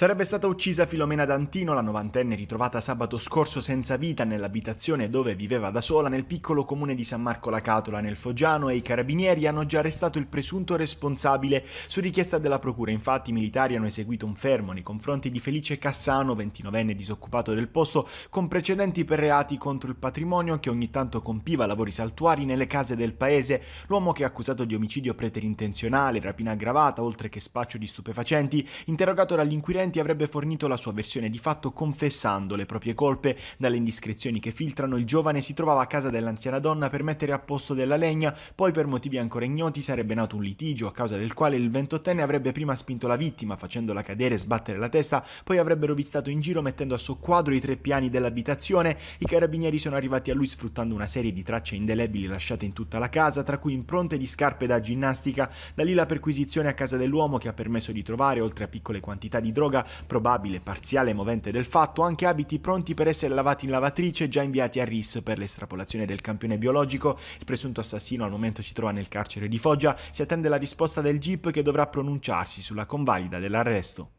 Sarebbe stata uccisa Filomena Dantino, la novantenne ritrovata sabato scorso senza vita nell'abitazione dove viveva da sola nel piccolo comune di San Marco la Catola nel Foggiano e i carabinieri hanno già arrestato il presunto responsabile. Su richiesta della procura infatti i militari hanno eseguito un fermo nei confronti di Felice Cassano, 29enne disoccupato del posto, con precedenti per reati contro il patrimonio che ogni tanto compiva lavori saltuari nelle case del paese. L'uomo che è accusato di omicidio preterintenzionale, rapina aggravata, oltre che spaccio di stupefacenti, interrogato dall'inquirente Innocenti avrebbe fornito la sua versione di fatto confessando le proprie colpe. Dalle indiscrezioni che filtrano, il giovane si trovava a casa dell'anziana donna per mettere a posto della legna, poi per motivi ancora ignoti sarebbe nato un litigio a causa del quale il 28enne avrebbe prima spinto la vittima facendola cadere e sbattere la testa, poi avrebbero vistato in giro mettendo a soqquadro i tre piani dell'abitazione. I carabinieri sono arrivati a lui sfruttando una serie di tracce indelebili lasciate in tutta la casa, tra cui impronte di scarpe da ginnastica. Da lì la perquisizione a casa dell'uomo che ha permesso di trovare, oltre a piccole quantità di droga, droga, probabile parziale movente del fatto, anche abiti pronti per essere lavati in lavatrice già inviati a RIS per l'estrapolazione del campione biologico. Il presunto assassino al momento si trova nel carcere di Foggia, si attende la risposta del GIP che dovrà pronunciarsi sulla convalida dell'arresto.